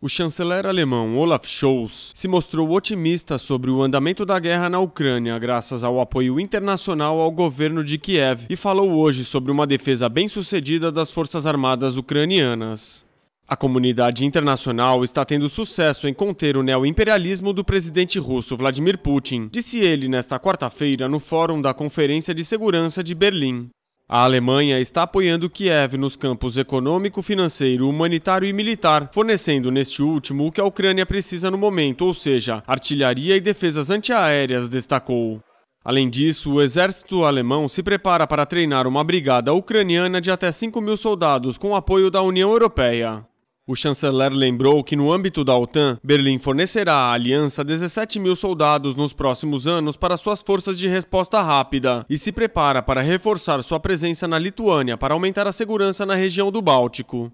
O chanceler alemão Olaf Scholz se mostrou otimista sobre o andamento da guerra na Ucrânia, graças ao apoio internacional ao governo de Kiev, e falou hoje sobre uma defesa bem-sucedida das forças armadas ucranianas. A comunidade internacional está tendo sucesso em conter o neoimperialismo do presidente russo Vladimir Putin, disse ele nesta quarta-feira no Fórum da Conferência de Segurança de Berlim. A Alemanha está apoiando Kiev nos campos econômico, financeiro, humanitário e militar, fornecendo neste último o que a Ucrânia precisa no momento, ou seja, artilharia e defesas antiaéreas, destacou. Além disso, o exército alemão se prepara para treinar uma brigada ucraniana de até 5 mil soldados com apoio da União Europeia. O chanceler lembrou que, no âmbito da OTAN, Berlim fornecerá à aliança 17 mil soldados nos próximos anos para suas forças de resposta rápida e se prepara para reforçar sua presença na Lituânia para aumentar a segurança na região do Báltico.